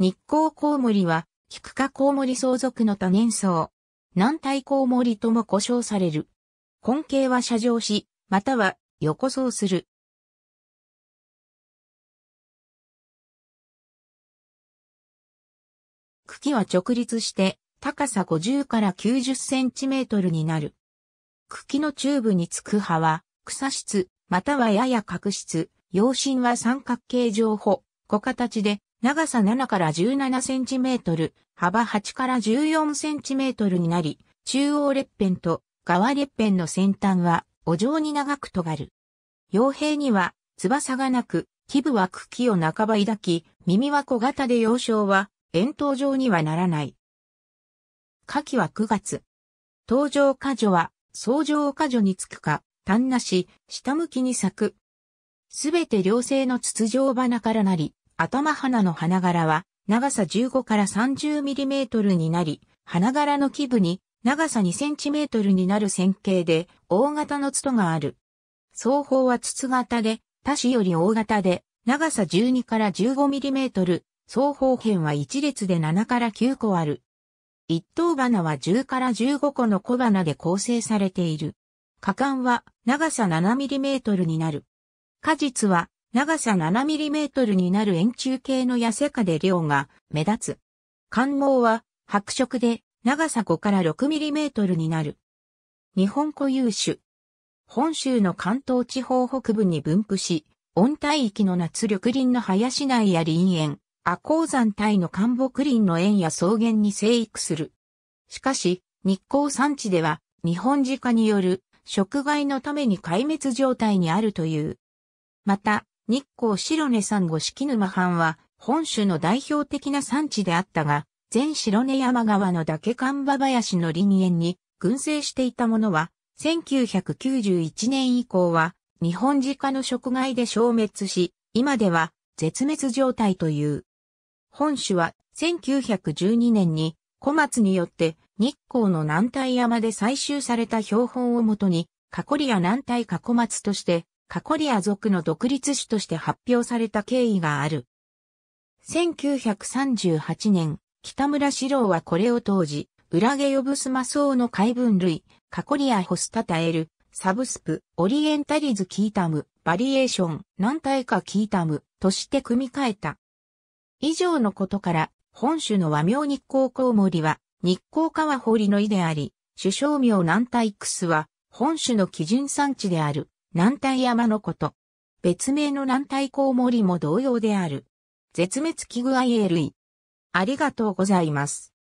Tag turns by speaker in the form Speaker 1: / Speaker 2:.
Speaker 1: 日光コウモリは、菊花コウモリ相続の多年草。軟体コウモリとも呼称される。根茎は射状し、または横層する。茎は直立して、高さ50から90センチメートルにな
Speaker 2: る。茎のチューブにつく葉は、草質、またはやや角質、葉身は三角形状補、小形で、長さ7から17センチメートル、幅8から14センチメートルになり、中央列辺と側列辺の先端は、お状に長く尖る。傭兵には、翼がなく、基部は茎を半ば抱き、耳は小型で幼少は、円筒状にはならない。夏季は9月。登場果樹は、草状果樹につくか、単なし、下向きに咲く。すべて両性の筒状花からなり、頭花の花柄は長さ15から3 0トルになり、花柄の基部に長さ2トルになる線形で大型の筒がある。双方は筒型で、多種より大型で、長さ12から1 5トル、双方辺は1列で7から9個ある。一等花は10から15個の小花で構成されている。果敢は長さ7トルになる。果実は長さ 7mm になる円柱形の痩せで量が目立つ。寒毛は白色で長さ5から 6mm になる。日本固有種。本州の関東地方北部に分布し、温帯域の夏緑林の林内や林園、阿鉱山帯の寒木林の園や草原に生育する。しかし、日光山地では、日本自家による食害のために壊滅状態にあるという。また、日光白根山後式沼藩は、本州の代表的な産地であったが、全白根山川の岳間場林の林園に群生していたものは、1991年以降は、日本自家の食害で消滅し、今では絶滅状態という。本州は1912年に小松によって日光の南大山で採集された標本をもとに、過去里や南大過小松としてカコリア族の独立種として発表された経緯がある。1938年、北村史郎はこれを当時、裏毛呼ぶスマソウの海分類、カコリアホスタタエル、サブスプ、オリエンタリズキータム、バリエーション、何体かキータム、として組み替えた。以上のことから、本種の和名日光コウモリは、日光川堀の井であり、首相名南体クスは、本種の基準産地である。南体山のこと。別
Speaker 1: 名の南体コウモリも同様である。絶滅危惧アイ類。ありがとうございます。